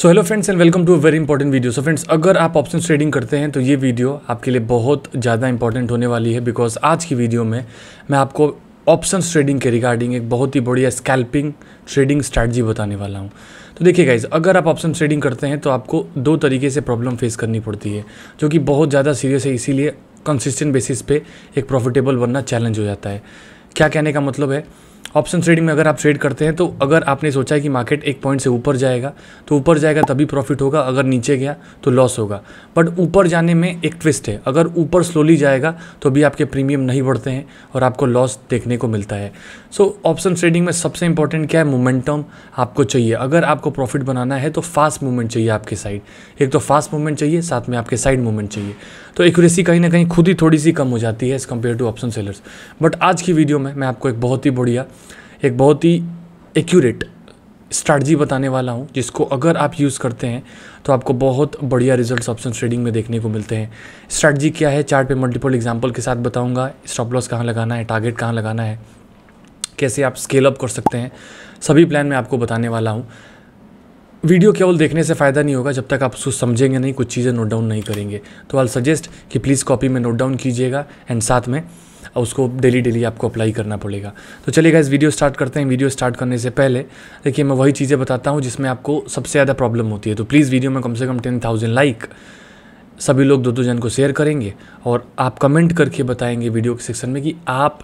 so hello friends and welcome to a very important video so friends अगर आप option trading करते हैं तो ये वीडियो आपके लिए बहुत ज़्यादा इंपॉर्टेंट होने वाली है बिकॉज आज की वीडियो में मैं आपको ऑप्शन ट्रेडिंग के रिगार्डिंग एक बहुत ही बढ़िया स्कैल्पिंग ट्रेडिंग स्ट्रैटजी बताने वाला हूँ तो देखिए गाइज अगर आप ऑप्शन ट्रेडिंग करते हैं तो आपको दो तरीके से प्रॉब्लम फेस करनी पड़ती है जो कि बहुत ज़्यादा सीरियस है इसीलिए कंसिस्टेंट बेसिस पे एक प्रॉफिटेबल बनना चैलेंज हो जाता है क्या कहने का मतलब है ऑप्शन ट्रेडिंग में अगर आप ट्रेड करते हैं तो अगर आपने सोचा है कि मार्केट एक पॉइंट से ऊपर जाएगा तो ऊपर जाएगा तभी प्रॉफिट होगा अगर नीचे गया तो लॉस होगा बट ऊपर जाने में एक ट्विस्ट है अगर ऊपर स्लोली जाएगा तो भी आपके प्रीमियम नहीं बढ़ते हैं और आपको लॉस देखने को मिलता है सो ऑप्शन ट्रेडिंग में सबसे इंपॉर्टेंट क्या है मोमेंटम आपको चाहिए अगर आपको प्रॉफिट बनाना है तो फास्ट मूवमेंट चाहिए आपके साइड एक तो फास्ट मूवमेंट चाहिए साथ में आपके साइड मूवमेंट चाहिए तो एक्यूरेसी कहीं ना कहीं खुद ही थोड़ी सी कम हो जाती है as compare to option sellers but आज की वीडियो में मैं आपको एक बहुत ही बढ़िया एक बहुत ही एक्यूरेट स्ट्रैटजी बताने वाला हूँ जिसको अगर आप यूज़ करते हैं तो आपको बहुत बढ़िया रिजल्ट्स ऑप्शन ट्रेडिंग में देखने को मिलते हैं स्ट्रैटजी क्या है चार्ट पे मल्टीपल एग्जांपल के साथ बताऊंगा स्टॉप लॉस कहाँ लगाना है टारगेट कहाँ लगाना है कैसे आप स्केल अप कर सकते हैं सभी प्लान मैं आपको बताने वाला हूँ वीडियो केवल देखने से फ़ायदा नहीं होगा जब तक आप उसको समझेंगे नहीं कुछ चीज़ें नोट डाउन नहीं करेंगे तो आई सजेस्ट कि प्लीज़ कॉपी में नोट डाउन कीजिएगा एंड साथ में और उसको डेली डेली आपको अप्लाई करना पड़ेगा तो चलिएगा इस वीडियो स्टार्ट करते हैं वीडियो स्टार्ट करने से पहले देखिए मैं वही चीज़ें बताता हूँ जिसमें आपको सबसे ज़्यादा प्रॉब्लम होती है तो प्लीज़ वीडियो में कम से कम टेन थाउजेंड लाइक सभी लोग दो दो जन को शेयर करेंगे और आप कमेंट करके बताएंगे वीडियो के सेक्शन में कि आप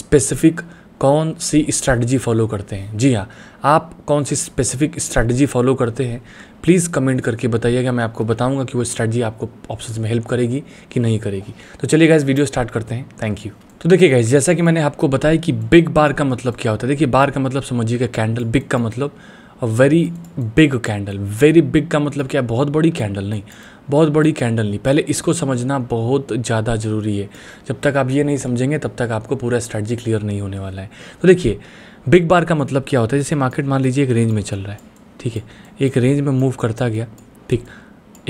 स्पेसिफिक कौन सी स्ट्रैटी फॉलो करते हैं जी हाँ आप कौन सी स्पेसिफिक स्ट्रैटी फॉलो करते हैं प्लीज़ कमेंट करके बताइएगा मैं आपको बताऊंगा कि वो स्ट्रैटी आपको ऑप्शन में हेल्प करेगी कि नहीं करेगी तो चलिए गाइज वीडियो स्टार्ट करते हैं थैंक यू तो देखिए गाइज जैसा कि मैंने आपको बताया कि बिग बार का मतलब क्या होता है देखिए बार का मतलब समझिएगा कैंडल बिग का मतलब very big candle very big का मतलब क्या है बहुत बड़ी कैंडल नहीं बहुत बड़ी कैंडल नहीं पहले इसको समझना बहुत ज़्यादा ज़रूरी है जब तक आप ये नहीं समझेंगे तब तक आपको पूरा स्ट्रैटजी क्लियर नहीं होने वाला है तो देखिए बिग बार का मतलब क्या होता है जैसे मार्केट मान लीजिए एक रेंज में चल रहा है ठीक है एक रेंज में मूव करता गया ठीक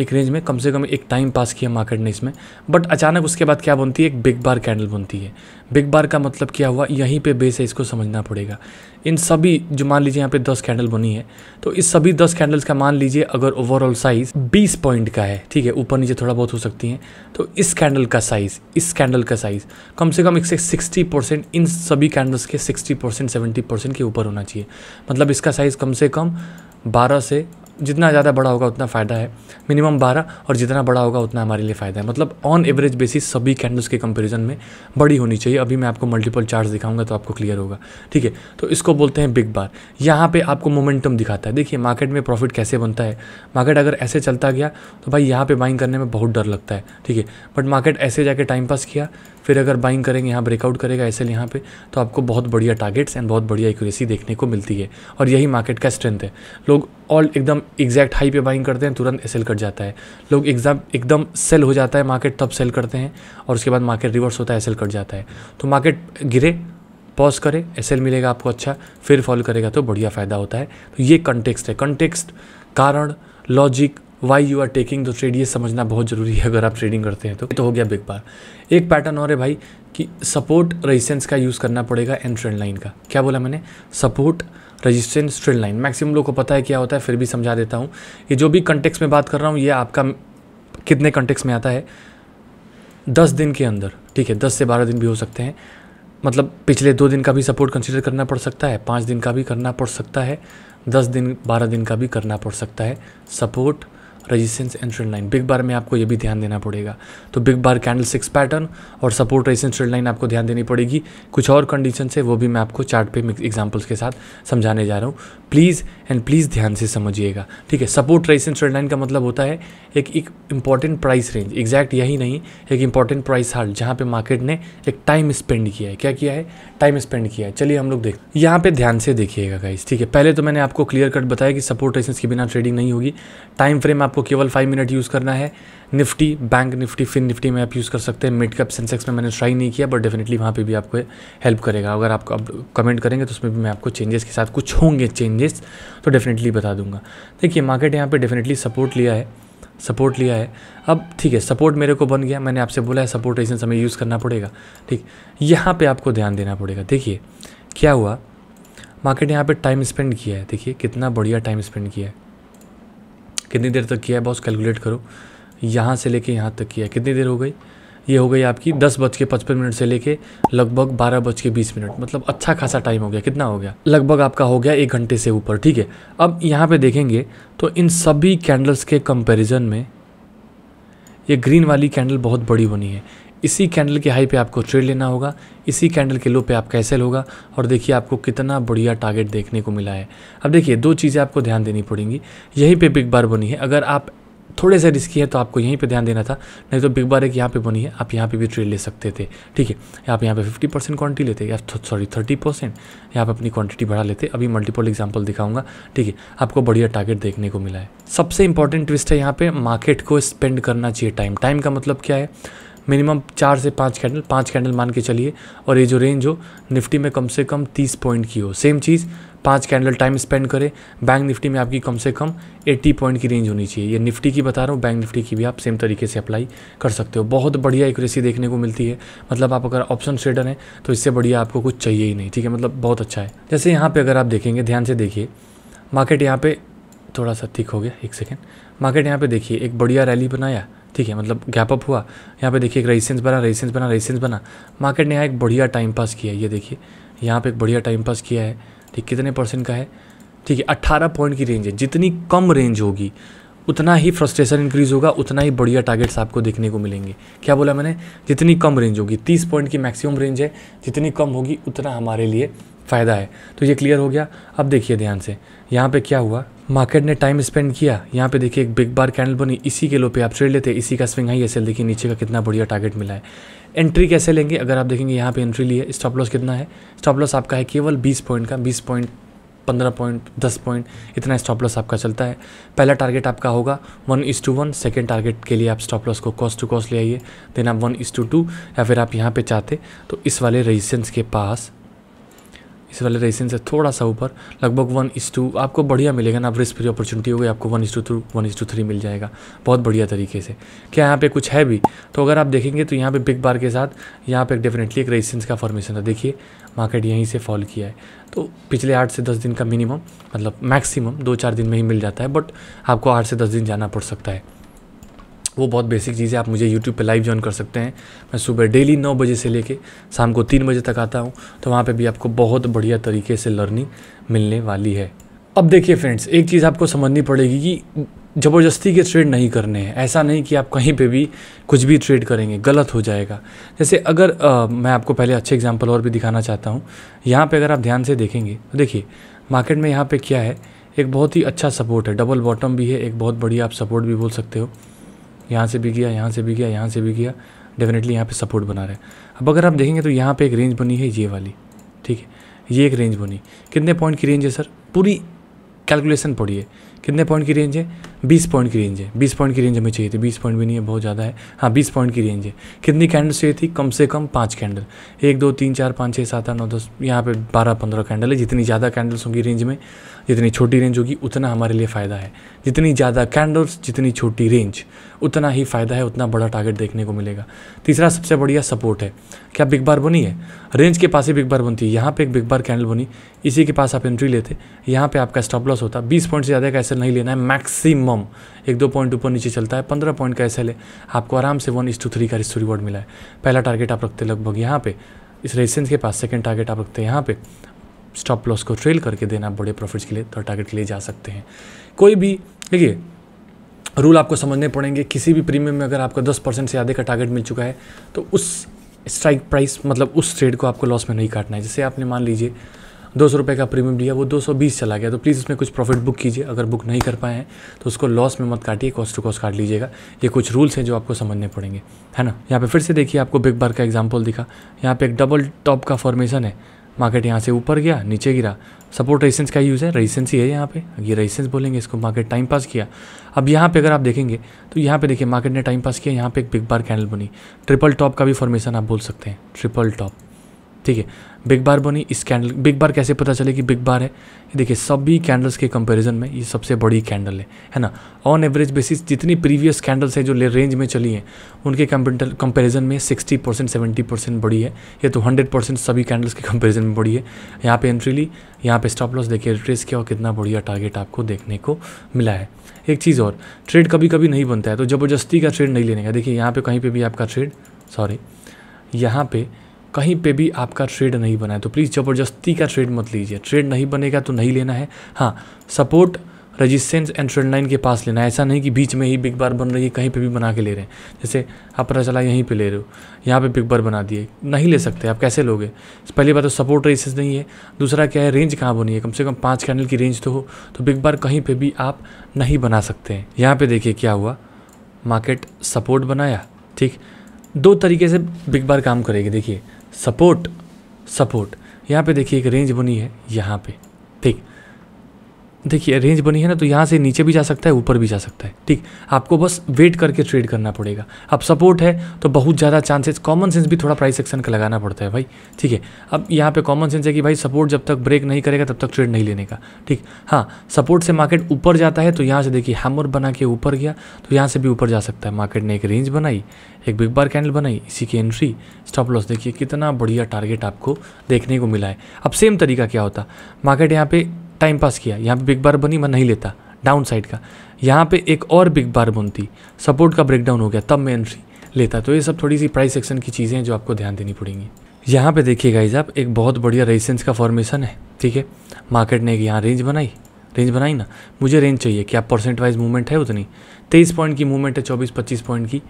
एक रेंज में कम से कम एक टाइम पास किया मार्केट ने इसमें बट अचानक उसके बाद क्या बनती है एक बिग बार कैंडल बनती है बिग बार का मतलब क्या हुआ यहीं पे बेस है इसको समझना पड़ेगा इन सभी जो मान लीजिए यहाँ पे दस कैंडल बनी है तो इस सभी दस कैंडल्स का मान लीजिए अगर ओवरऑल साइज बीस पॉइंट का है ठीक है ऊपर नीचे थोड़ा बहुत हो सकती हैं तो इस कैंडल का साइज़ इस कैंडल का साइज़ कम से कम एक से सिक्सटी परसेंट इन सभी कैंडल्स के सिक्सटी परसेंट सेवेंटी परसेंट के ऊपर होना चाहिए मतलब इसका साइज़ कम से कम बारह से जितना ज़्यादा बड़ा होगा उतना फ़ायदा है मिनिमम बारह और जितना बड़ा होगा उतना हमारे लिए फ़ायदा है मतलब ऑन एवरेज बेसिस सभी कैंडल्स के कंपैरिजन में बड़ी होनी चाहिए अभी मैं आपको मल्टीपल चार्ज दिखाऊंगा तो आपको क्लियर होगा ठीक है तो इसको बोलते हैं बिग बार यहाँ पर आपको मोमेंटम दिखाता है देखिए मार्केट में प्रॉफिट कैसे बनता है मार्केट अगर ऐसे चलता गया तो भाई यहाँ पर बाइंग करने में बहुत डर लगता है ठीक है बट मार्केट ऐसे जाके टाइम पास किया फिर अगर बाइंग करेंगे यहाँ ब्रेकआउट करेगा ऐसे यहाँ पे तो आपको बहुत बढ़िया टारगेट्स एंड बहुत बढ़िया एक्यूरेसी देखने को मिलती है और यही मार्केट का स्ट्रेंथ है लोग ऑल एकदम एग्जैक्ट हाई पे बाइंग करते हैं तुरंत सेल कट जाता है लोग एग्जाम एकदम सेल हो जाता है मार्केट तब सेल करते हैं और उसके बाद मार्केट रिवर्स होता है सेल कट जाता है तो मार्केट गिरे पॉज करें एस मिलेगा आपको अच्छा फिर फॉलो करेगा तो बढ़िया फ़ायदा होता है तो ये कंटेक्सट है कंटेक्स्ट कारण logic why you are taking the trade ये समझना बहुत ज़रूरी है अगर आप ट्रेडिंग करते हैं तो तो हो गया बिग बार एक पैटर्न और है भाई कि सपोर्ट रेजिस्टेंस का यूज़ करना पड़ेगा एंड ट्रेंड लाइन का क्या बोला मैंने support resistance trend line maximum लोग को पता है क्या होता है फिर भी समझा देता हूँ ये जो भी कंटेक्स में बात कर रहा हूँ ये आपका कितने कंटेक्स में आता है दस दिन के अंदर ठीक है दस से बारह दिन भी हो सकते हैं मतलब पिछले दो दिन का भी सपोर्ट कंसिडर करना पड़ सकता है पाँच दिन का भी करना पड़ सकता है दस दिन बारह दिन का भी करना पड़ सकता है support resistance and trend line big bar में आपको ये भी ध्यान देना पड़ेगा तो big bar candle six pattern और सपोर्ट रेजिस्टेंस ट्रेंड लाइन आपको ध्यान देनी पड़ेगी कुछ और कंडीशन है वो भी मैं आपको चार्ट पे एग्जाम्पल्स के साथ समझाने जा रहा हूँ प्लीज़ एंड प्लीज़ ध्यान से समझिएगा ठीक है सपोर्ट रेजिस्टेंस ट्रेंड लाइन का मतलब होता है एक एक इंपॉर्टेंट प्राइस रेंज एग्जैक्ट यही नहीं एक इंपॉर्टेंट प्राइस हार्ट जहाँ पे मार्केट ने एक टाइम स्पेंड किया है क्या किया है टाइम स्पेंड किया है चलिए हम लोग देख यहाँ पे ध्यान से देखिएगा गाइस ठीक है पहले तो मैंने आपको क्लियर कट बताया कि सपोर्ट रेसेंस के बिना ट्रेडिंग नहीं होगी टाइम फ्रेम आपको आपको केवल फाइव मिनट यूज़ करना है निफ्टी बैंक निफ्टी फिन निफ्टी में आप यूज़ कर सकते हैं मिड कैप सेंसेक्स में मैंने ट्राई नहीं किया बट डेफिनेटली वहाँ पे भी आपको हेल्प करेगा अगर आप कमेंट करेंगे तो उसमें भी मैं आपको चेंजेस के साथ कुछ होंगे चेंजेस तो डेफिनेटली बता दूंगा देखिए मार्केट यहाँ पर डेफिनेटली सपोर्ट लिया है सपोर्ट लिया है अब ठीक है सपोर्ट मेरे को बन गया मैंने आपसे बोला है सपोर्ट ऐसे हमें यूज़ करना पड़ेगा ठीक यहाँ पर आपको ध्यान देना पड़ेगा देखिए क्या हुआ मार्केट यहाँ पर टाइम स्पेंड किया है देखिए कितना बढ़िया टाइम स्पेंड किया है कितनी देर तक किया है बॉस कैलकुलेट करो यहाँ से लेके यहाँ तक किया कितनी देर हो गई ये हो गई आपकी दस बज के पचपन मिनट से लेके लगभग बारह बज के बीस मिनट मतलब अच्छा खासा टाइम हो गया कितना हो गया लगभग आपका हो गया एक घंटे से ऊपर ठीक है अब यहाँ पे देखेंगे तो इन सभी कैंडल्स के कंपैरिजन में ये ग्रीन वाली कैंडल बहुत बड़ी बनी है इसी कैंडल के हाई पे आपको ट्रेड लेना होगा इसी कैंडल के लो पे आप कैसल होगा और देखिए आपको कितना बढ़िया टारगेट देखने को मिला है अब देखिए दो चीज़ें आपको ध्यान देनी पड़ेंगी यहीं पे बिग बार बनी है अगर आप थोड़े से रिस्की है तो आपको यहीं पे ध्यान देना था नहीं तो बिग बार एक यहाँ पे बनी है आप यहाँ पे भी ट्रेड ले सकते थे ठीक है आप यहाँ पे 50 परसेंट क्वान्टिटी लेते या सॉरी 30 परसेंट यहाँ पे अपनी क्वांटिटी बढ़ा लेते अभी मल्टीपल एग्जाम्पल दिखाऊंगा ठीक है आपको बढ़िया टारगेट देखने को मिला है सबसे इंपॉर्टेंट ट्विस्ट है यहाँ पर मार्केट को स्पेंड करना चाहिए टाइम टाइम का मतलब क्या है मिनिमम चार से पाँच कैंडल पाँच कैंडल मान के चलिए और ये जो रेंज हो निफ्टी में कम से कम तीस पॉइंट की हो सेम चीज़ पाँच कैंडल टाइम स्पेंड करें बैंक निफ्टी में आपकी कम से कम एट्टी पॉइंट की रेंज होनी चाहिए ये निफ्टी की बता रहा हूँ बैंक निफ्टी की भी आप सेम तरीके से अप्लाई कर सकते हो बहुत बढ़िया एक्यूरेसी देखने को मिलती है मतलब आप अगर ऑप्शन ट्रेडर हैं तो इससे बढ़िया आपको कुछ चाहिए ही नहीं ठीक है मतलब बहुत अच्छा है जैसे यहाँ पर अगर आप देखेंगे ध्यान से देखिए मार्केट यहाँ पर थोड़ा सा ठीक हो गया एक सेकेंड मार्केट यहाँ पर देखिए एक बढ़िया रैली बनाया ठीक है मतलब गैप अप हुआ यहाँ पे देखिए एक रेजिस्टेंस बना रेजिस्टेंस बना रेजिस्टेंस बना मार्केट ने यहाँ एक बढ़िया टाइम पास किया है ये देखिए यहाँ पे एक बढ़िया टाइम पास किया है ठीक कितने परसेंट का है ठीक है अट्ठारह पॉइंट की रेंज है जितनी कम रेंज होगी उतना ही फ्रस्ट्रेशन इंक्रीज होगा उतना ही बढ़िया टारगेट्स आपको देखने को मिलेंगे क्या बोला मैंने जितनी कम रेंज होगी तीस पॉइंट की मैक्सिमम रेंज है जितनी कम होगी उतना हमारे लिए फ़ायदा है तो ये क्लियर हो गया अब देखिए ध्यान से यहाँ पे क्या हुआ मार्केट ने टाइम स्पेंड किया यहाँ पे देखिए एक बिग बार कैंडल बनी इसी के लो पे आप ट्रेड लेते हैं इसी का स्विंग हाई एसएल देखिए नीचे का कितना बढ़िया टारगेट मिला है एंट्री कैसे लेंगे अगर आप देखेंगे यहाँ पे एंट्री लिए स्टॉप लॉस कितना है स्टॉप लॉस आपका है केवल 20 पॉइंट का 20 पॉइंट पंद्रह पॉइंट दस पॉइंट इतना स्टॉप लॉस आपका चलता है पहला टारगेट आपका होगा one is to one second target के लिए आप स्टॉप लॉस को कॉस्ट टू कॉस्ट ले आइए देन आप वन इस टू टू या फिर आप यहाँ पे चाहते तो इस वाले रेजिस्टेंस के पास इस वाले रेसिन से थोड़ा सा ऊपर लगभग वन इस टू आपको बढ़िया मिलेगा ना आप रिस्क फ्री अपॉर्चुनिटी होगी आपको one is to three one is to three मिल जाएगा बहुत बढ़िया तरीके से क्या यहाँ पे कुछ है भी तो अगर आप देखेंगे तो यहाँ पे बिग बार के साथ यहाँ पे डेफिनेटली एक रेसिन का फॉर्मेशन था देखिए मार्केट यहीं से फॉल किया है तो पिछले आठ से दस दिन का मिनिमम मतलब मैक्सिमम दो चार दिन में ही मिल जाता है बट आपको आठ से दस दिन जाना पड़ सकता है वो बहुत बेसिक चीज़ है आप मुझे यूट्यूब पे लाइव ज्वाइन कर सकते हैं मैं सुबह डेली नौ बजे से लेके शाम को तीन बजे तक आता हूँ तो वहाँ पे भी आपको बहुत बढ़िया तरीके से लर्निंग मिलने वाली है अब देखिए फ्रेंड्स एक चीज़ आपको समझनी पड़ेगी कि ज़बरदस्ती के ट्रेड नहीं करने हैं ऐसा नहीं कि आप कहीं पे भी कुछ भी ट्रेड करेंगे गलत हो जाएगा जैसे अगर आ, मैं आपको पहले अच्छे एग्जांपल और भी दिखाना चाहता हूँ यहाँ पे अगर आप ध्यान से देखेंगे तो देखिए मार्केट में यहाँ पे क्या है एक बहुत ही अच्छा सपोर्ट है डबल बॉटम भी है एक बहुत बढ़िया आप सपोर्ट भी बोल सकते हो यहाँ से भी गया यहाँ से भी गया यहाँ से भी गया डेफिनेटली यहाँ पे सपोर्ट बना रहा है अब अगर आप देखेंगे तो यहाँ पे एक रेंज बनी है ये वाली ठीक है ये एक रेंज बनी कितने पॉइंट की रेंज है सर पूरी कैलकुलेशन पड़ी है कितने पॉइंट की रेंज है बीस पॉइंट की रेंज है बीस पॉइंट की रेंज हमें चाहिए थी बीस पॉइंट भी नहीं है बहुत ज़्यादा है हाँ बीस पॉइंट की रेंज है कितनी कैंडल चाहिए थी कम से कम पाँच कैंडल एक दो तीन चार पाँच छः सात आठ नौ दस यहाँ पर बारह पंद्रह कैंडल है जितनी ज़्यादा कैंडल्स होंगी रेंज में जितनी छोटी रेंज होगी उतना हमारे लिए फ़ायदा है जितनी ज़्यादा कैंडल्स जितनी छोटी रेंज उतना ही फ़ायदा है उतना बड़ा टारगेट देखने को मिलेगा तीसरा सबसे बढ़िया सपोर्ट है क्या बिग बार बनी है रेंज के पास ही बिग बार बनती है यहाँ पे एक बिग बार कैंडल बनी इसी के पास आप एंट्री लेते यहाँ पे आपका स्टॉप लॉस होता बीस पॉइंट से ज़्यादा का ऐसे नहीं लेना है मैक्सिमम मिनिमम एक दो पॉइंट ऊपर नीचे चलता है पंद्रह पॉइंट का ले आपको आराम से वन इस टू थ्री का रिस्टोरी रिवॉर्ड मिला है पहला टारगेट आप रखते लगभग यहाँ पे इस रेसेंस के पास सेकेंड टारगेट आप रखते हैं यहाँ पे स्टॉप लॉस को ट्रेल करके देना आप बड़े प्रॉफिट्स के लिए थर्ड टारगेट के लिए जा सकते हैं कोई भी देखिए रूल आपको समझने पड़ेंगे किसी भी प्रीमियम में अगर आपको दस परसेंट से ज़्यादा का टारगेट मिल चुका है तो उस स्ट्राइक प्राइस मतलब उस ट्रेड को आपको लॉस में नहीं काटना है जैसे आपने मान लीजिए दो सौ रुपये का प्रीमियम लिया वो दो सौ बीस चला गया तो प्लीज़ उसमें कुछ प्रॉफिट बुक कीजिए अगर बुक नहीं कर पाए हैं तो उसको लॉस में मत काटिए कॉस्ट टू कॉस्ट काट लीजिएगा ये कुछ रूल्स हैं जो आपको समझने पड़ेंगे है ना यहाँ पर फिर से देखिए आपको बिग बार का एग्जाम्पल दिखा यहाँ पर एक डबल टॉप का फॉर्मेशन है मार्केट यहाँ से ऊपर गया नीचे गिरा सपोर्ट रेसेंस का यूज़ है रेसेंस ही है यहाँ पे ये रेसेंस बोलेंगे इसको मार्केट टाइम पास किया अब यहाँ पे अगर आप देखेंगे तो यहाँ पे देखिए मार्केट ने टाइम पास किया यहाँ पे एक बिग बार कैंडल बनी ट्रिपल टॉप का भी फॉर्मेशन आप बोल सकते हैं ट्रिपल टॉप ठीक है बिग बार बनी इस कैंडल बिग बार कैसे पता चले कि बिग बार है देखिए सभी कैंडल्स के कंपैरिजन में ये सबसे बड़ी कैंडल है है ना ऑन एवरेज बेसिस जितनी प्रीवियस कैंडल्स हैं जो रेंज में चली हैं उनके कंपैरिजन में 60 परसेंट सेवेंटी परसेंट बड़ी है ये तो 100 परसेंट सभी कैंडल्स के कंपेरिजन में बड़ी है यहाँ पर एंट्री ली यहाँ पर स्टॉप लॉस देखिए रिट्रेस किया और कितना बढ़िया टारगेट आपको देखने को मिला है एक चीज़ और ट्रेड कभी कभी नहीं बनता है तो ज़बरदस्ती का ट्रेड नहीं लेने का देखिए यहाँ पर कहीं पर भी आपका ट्रेड सॉरी यहाँ पर कहीं पे भी आपका ट्रेड नहीं बना है तो प्लीज़ ज़बरदस्ती का ट्रेड मत लीजिए ट्रेड नहीं बनेगा तो नहीं लेना है हाँ support resistance and trade line के पास लेना है ऐसा नहीं कि बीच में ही बिग बार बन रही है कहीं पे भी बना के ले रहे हैं जैसे आप पता चला यहीं पे ले रहे हो यहाँ पे बिग बार बना दिए नहीं ले सकते आप कैसे लोगे पहली बात तो सपोर्ट रेसेस नहीं है दूसरा क्या है रेंज कहाँ बनी है कम से कम पाँच कैंडल की रेंज तो हो तो बिग बार कहीं पर भी आप नहीं बना सकते हैं यहाँ पर देखिए क्या हुआ मार्केट सपोर्ट बनाया ठीक दो तरीके से बिग बार काम करेगी देखिए सपोर्ट सपोर्ट यहाँ पे देखिए एक रेंज बनी है यहाँ पे ठीक देखिए रेंज बनी है ना तो यहाँ से नीचे भी जा सकता है ऊपर भी जा सकता है ठीक आपको बस वेट करके ट्रेड करना पड़ेगा अब सपोर्ट है तो बहुत ज़्यादा चांसेस कॉमन सेंस भी थोड़ा प्राइस एक्शन का लगाना पड़ता है भाई ठीक है अब यहाँ पे कॉमन सेंस है कि भाई सपोर्ट जब तक ब्रेक नहीं करेगा तब तक ट्रेड नहीं लेने का ठीक हाँ सपोर्ट से मार्केट ऊपर जाता है तो यहाँ से देखिए हैमर बना के ऊपर गया तो यहाँ से भी ऊपर जा सकता है मार्केट ने एक रेंज बनाई एक बिग बार कैंडल बनाई इसी की एंट्री स्टॉप लॉस देखिए कितना बढ़िया टारगेट आपको देखने को मिला है अब सेम तरीका क्या होता मार्केट यहाँ पर टाइम पास किया यहाँ पे बिग बार बनी मैं नहीं लेता डाउन साइड का यहाँ पे एक और बिग बार बनती सपोर्ट का ब्रेकडाउन हो गया तब मैं एंट्री लेता तो ये सब थोड़ी सी प्राइस सेक्शन की चीज़ें हैं जो आपको ध्यान देनी पड़ेंगी यहाँ पे देखिए गाइज आप एक बहुत बढ़िया रेजिस्टेंस का फॉर्मेशन है ठीक है मार्केट ने एक यहाँ रेंज बनाई रेंज बनाई ना मुझे रेंज चाहिए क्या परसेंट वाइज मूवमेंट है उतनी तेईस पॉइंट की मूवमेंट है चौबीस पच्चीस पॉइंट की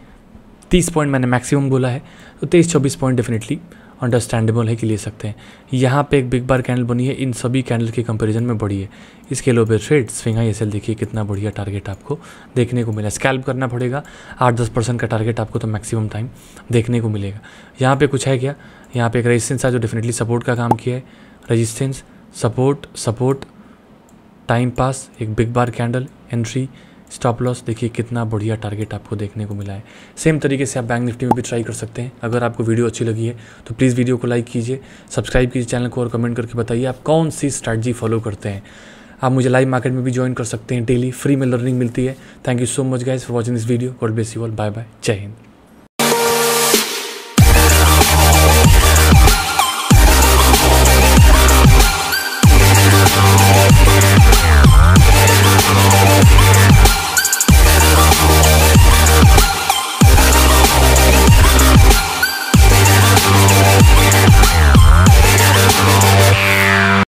तीस पॉइंट मैंने मैक्सिमम बोला है तो तेईस चौबीस पॉइंट डेफिनेटली अंडरस्टैंडेबल है कि ले सकते हैं यहाँ पे एक बिग बार कैंडल बनी है इन सभी कैंडल के कंपैरिजन में बड़ी है इसके लोबे पे ट्रेड स्विंगा एस देखिए कितना बढ़िया टारगेट आपको देखने को मिला स्कैल्प करना पड़ेगा आठ दस परसेंट का टारगेट आपको तो मैक्सिमम टाइम देखने को मिलेगा यहाँ पर कुछ है क्या यहाँ पर एक रजिस्टेंस है जो डेफिनेटली सपोर्ट का काम किया है रजिस्टेंस सपोर्ट सपोर्ट टाइम पास एक big bar candle entry stop loss देखिए कितना बढ़िया टारगेट आपको देखने को मिला है सेम तरीके से आप बैंक निफ्टी में भी ट्राई कर सकते हैं अगर आपको वीडियो अच्छी लगी है तो प्लीज़ वीडियो को लाइक कीजिए सब्सक्राइब कीजिए चैनल को और कमेंट करके बताइए आप कौन सी स्ट्रैटजी फॉलो करते हैं आप मुझे लाइव मार्केट में भी ज्वाइन कर सकते हैं डेली फ्री में लर्निंग मिलती है thank you so much guys for watching this video God bless you all bye bye जय हिंद